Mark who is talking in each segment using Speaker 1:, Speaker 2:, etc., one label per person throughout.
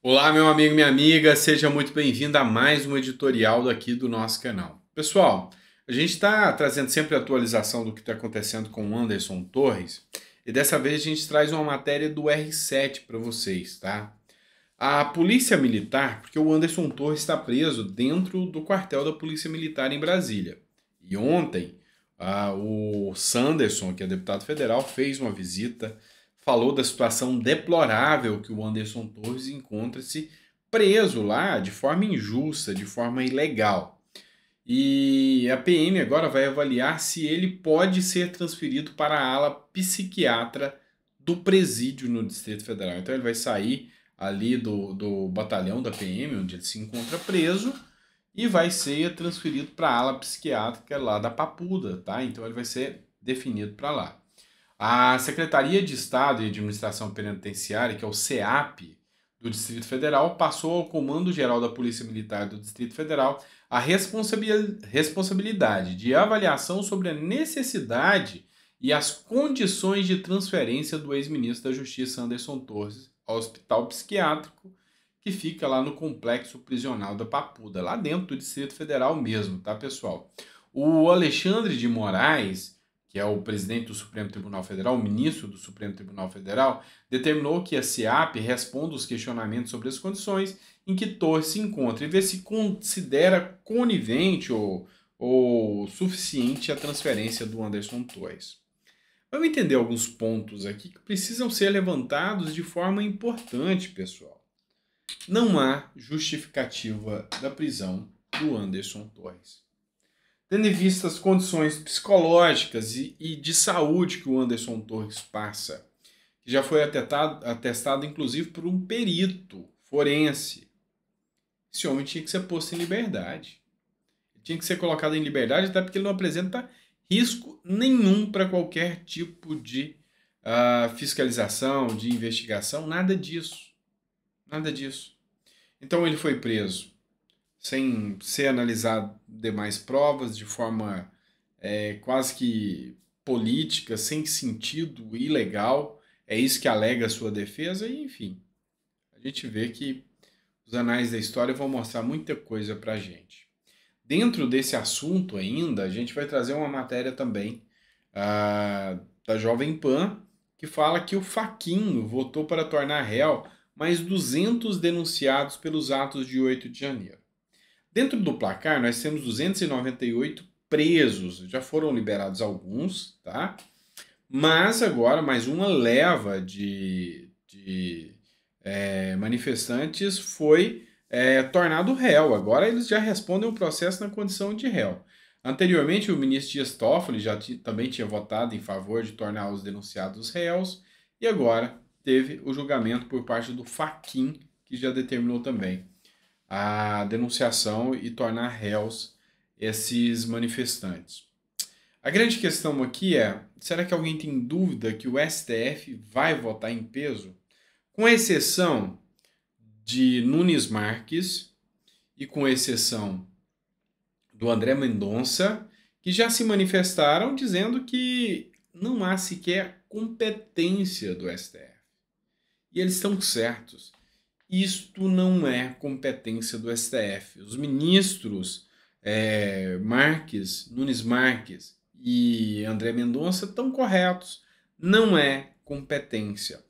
Speaker 1: Olá, meu amigo, minha amiga, seja muito bem-vindo a mais um editorial aqui do nosso canal. Pessoal, a gente está trazendo sempre atualização do que está acontecendo com o Anderson Torres e dessa vez a gente traz uma matéria do R7 para vocês, tá? A Polícia Militar, porque o Anderson Torres está preso dentro do quartel da Polícia Militar em Brasília. E ontem, o Sanderson, que é deputado federal, fez uma visita falou da situação deplorável que o Anderson Torres encontra-se preso lá de forma injusta, de forma ilegal. E a PM agora vai avaliar se ele pode ser transferido para a ala psiquiatra do presídio no Distrito Federal. Então ele vai sair ali do, do batalhão da PM, onde ele se encontra preso, e vai ser transferido para a ala psiquiátrica lá da Papuda, tá? Então ele vai ser definido para lá. A Secretaria de Estado e Administração Penitenciária, que é o SEAP do Distrito Federal, passou ao Comando Geral da Polícia Militar do Distrito Federal a responsabilidade de avaliação sobre a necessidade e as condições de transferência do ex-ministro da Justiça Anderson Torres ao Hospital Psiquiátrico, que fica lá no Complexo Prisional da Papuda, lá dentro do Distrito Federal mesmo, tá, pessoal? O Alexandre de Moraes que é o presidente do Supremo Tribunal Federal, o ministro do Supremo Tribunal Federal, determinou que a CEAP responda os questionamentos sobre as condições em que Torres se encontra e vê se considera conivente ou, ou suficiente a transferência do Anderson Torres. Vamos entender alguns pontos aqui que precisam ser levantados de forma importante, pessoal. Não há justificativa da prisão do Anderson Torres tendo em vista as condições psicológicas e, e de saúde que o Anderson Torres passa, que já foi atestado, atestado inclusive por um perito forense. Esse homem tinha que ser posto em liberdade. tinha que ser colocado em liberdade, até porque ele não apresenta risco nenhum para qualquer tipo de uh, fiscalização, de investigação, nada disso. Nada disso. Então ele foi preso sem, ser analisado demais provas, de forma é, quase que política, sem sentido, ilegal. É isso que alega a sua defesa, e enfim, a gente vê que os anais da história vão mostrar muita coisa para a gente. Dentro desse assunto ainda, a gente vai trazer uma matéria também uh, da Jovem Pan, que fala que o Faquinho votou para tornar réu mais 200 denunciados pelos atos de 8 de janeiro. Dentro do placar, nós temos 298 presos, já foram liberados alguns, tá? Mas agora mais uma leva de, de é, manifestantes foi é, tornado réu. Agora eles já respondem o processo na condição de réu. Anteriormente, o ministro Dias Toffoli já também tinha votado em favor de tornar os denunciados réus, e agora teve o julgamento por parte do Faquin, que já determinou também a denunciação e tornar réus esses manifestantes. A grande questão aqui é: será que alguém tem dúvida que o STF vai votar em peso? Com exceção de Nunes Marques e com exceção do André Mendonça, que já se manifestaram dizendo que não há sequer competência do STF. E eles estão certos. Isto não é competência do STF. Os ministros é, Marques, Nunes Marques e André Mendonça estão corretos. Não é competência.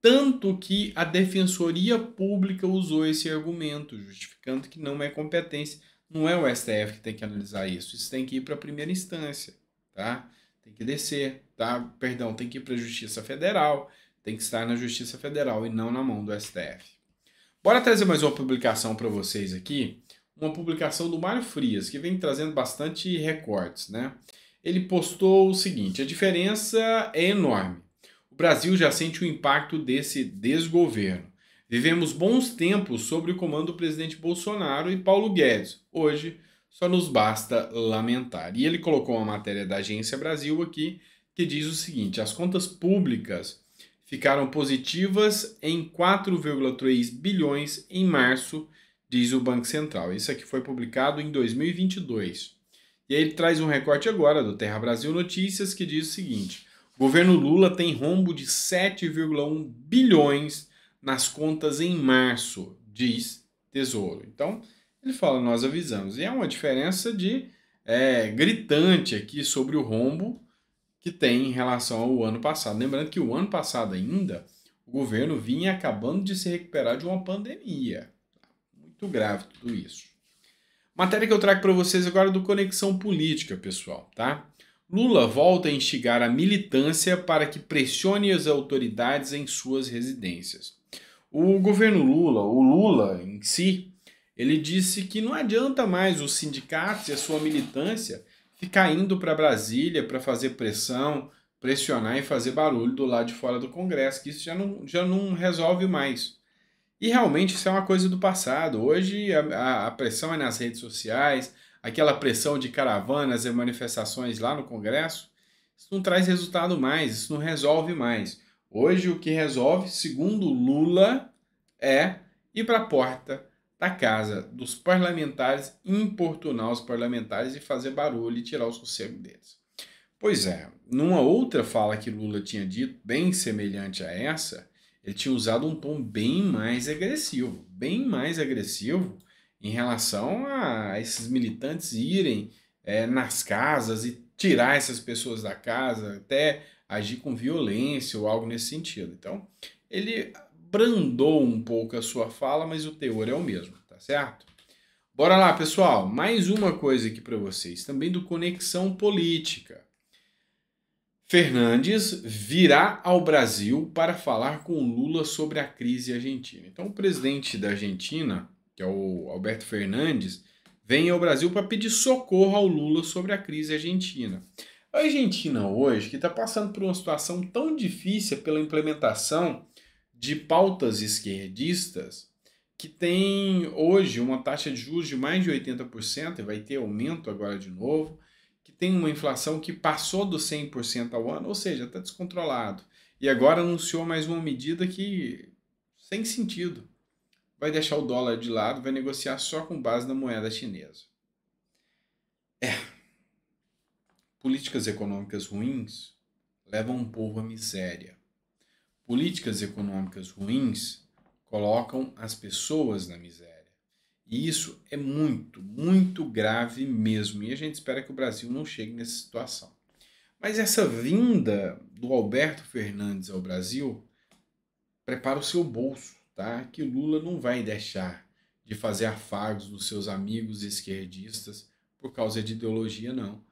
Speaker 1: Tanto que a Defensoria Pública usou esse argumento, justificando que não é competência. Não é o STF que tem que analisar isso. Isso tem que ir para a primeira instância, tá? Tem que descer, tá? Perdão, tem que ir para a Justiça Federal. Tem que estar na Justiça Federal e não na mão do STF. Bora trazer mais uma publicação para vocês aqui. Uma publicação do Mário Frias, que vem trazendo bastante recortes, né? Ele postou o seguinte: a diferença é enorme. O Brasil já sente o impacto desse desgoverno. Vivemos bons tempos sob o comando do presidente Bolsonaro e Paulo Guedes. Hoje, só nos basta lamentar. E ele colocou uma matéria da Agência Brasil aqui que diz o seguinte: as contas públicas ficaram positivas em 4,3 bilhões em março, diz o Banco Central. Isso aqui foi publicado em 2022. E aí ele traz um recorte agora do Terra Brasil Notícias que diz o seguinte: o governo Lula tem rombo de 7,1 bilhões nas contas em março, diz Tesouro. Então, ele fala, nós avisamos. E é uma diferença de é, gritante aqui sobre o rombo que tem em relação ao ano passado. Lembrando que o ano passado ainda, o governo vinha acabando de se recuperar de uma pandemia. Muito grave tudo isso. Matéria que eu trago para vocês agora é do Conexão Política, pessoal, tá? Lula volta a instigar a militância para que pressione as autoridades em suas residências. O governo Lula, o Lula em si, ele disse que não adianta mais os sindicatos e a sua militância ficar indo para Brasília para fazer pressão, pressionar e fazer barulho do lado de fora do Congresso, que isso já não, já não resolve mais. E realmente isso é uma coisa do passado. Hoje a, a pressão é nas redes sociais, aquela pressão de caravanas e manifestações lá no Congresso, isso não traz resultado mais, isso não resolve mais. Hoje o que resolve, segundo Lula, é ir para a porta da casa, dos parlamentares, importunar os parlamentares e fazer barulho e tirar o sossego deles. Pois é, numa outra fala que Lula tinha dito, bem semelhante a essa, ele tinha usado um tom bem mais agressivo, bem mais agressivo em relação a esses militantes irem é, nas casas e tirar essas pessoas da casa, até agir com violência ou algo nesse sentido. Então, ele brandou um pouco a sua fala, mas o teor é o mesmo, tá certo? Bora lá, pessoal. Mais uma coisa aqui para vocês, também do Conexão Política. Fernandes virá ao Brasil para falar com Lula sobre a crise argentina. Então, o presidente da Argentina, que é o Alberto Fernandes, vem ao Brasil para pedir socorro ao Lula sobre a crise argentina. A Argentina hoje, que está passando por uma situação tão difícil pela implementação de pautas esquerdistas que tem hoje uma taxa de juros de mais de 80% e vai ter aumento agora de novo, que tem uma inflação que passou do 100% ao ano, ou seja, está descontrolado. E agora anunciou mais uma medida que sem sentido. Vai deixar o dólar de lado, vai negociar só com base na moeda chinesa. É. Políticas econômicas ruins levam um povo à miséria. Políticas econômicas ruins colocam as pessoas na miséria. E isso é muito, muito grave mesmo. E a gente espera que o Brasil não chegue nessa situação. Mas essa vinda do Alberto Fernandes ao Brasil prepara o seu bolso, tá? Que Lula não vai deixar de fazer afagos nos seus amigos esquerdistas por causa de ideologia, não.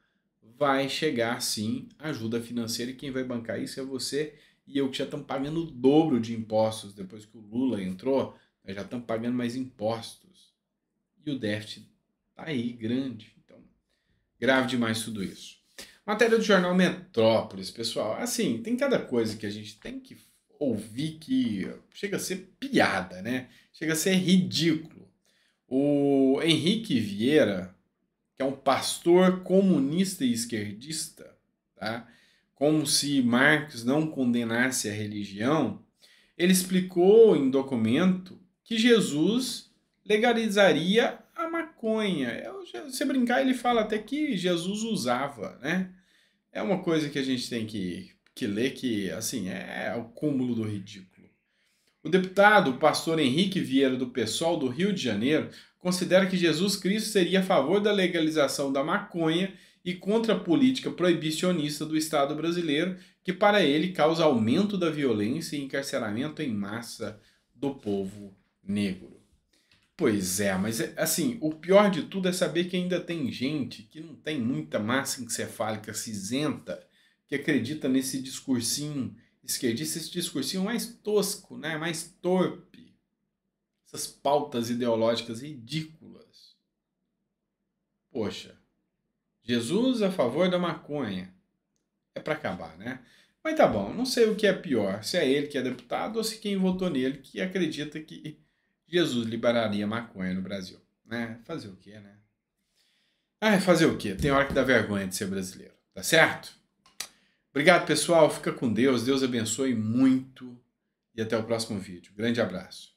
Speaker 1: Vai chegar sim ajuda financeira e quem vai bancar isso é você e eu que já estamos pagando o dobro de impostos depois que o Lula entrou, né, já estamos pagando mais impostos. E o déficit está aí, grande. Então, grave demais tudo isso. Matéria do jornal Metrópolis, pessoal. Assim, tem cada coisa que a gente tem que ouvir que chega a ser piada, né? Chega a ser ridículo. O Henrique Vieira, que é um pastor comunista e esquerdista, tá? como se Marx não condenasse a religião, ele explicou em documento que Jesus legalizaria a maconha. É se brincar, ele fala até que Jesus usava, né? É uma coisa que a gente tem que, que ler que, assim, é, é o cúmulo do ridículo. O deputado, o pastor Henrique Vieira do PSOL do Rio de Janeiro, considera que Jesus Cristo seria a favor da legalização da maconha e contra a política proibicionista do Estado brasileiro, que para ele causa aumento da violência e encarceramento em massa do povo negro. Pois é, mas assim, o pior de tudo é saber que ainda tem gente que não tem muita massa encefálica cinzenta que acredita nesse discursinho esquerdista, esse discursinho mais tosco, né, mais torpe, essas pautas ideológicas ridículas. Poxa, Jesus a favor da maconha. É para acabar, né? Mas tá bom, não sei o que é pior, se é ele que é deputado ou se quem votou nele que acredita que Jesus liberaria maconha no Brasil. Né? Fazer o quê, né? Ah, é fazer o quê? Tem hora que dá vergonha de ser brasileiro, tá certo? Obrigado, pessoal. Fica com Deus. Deus abençoe muito. E até o próximo vídeo. Grande abraço.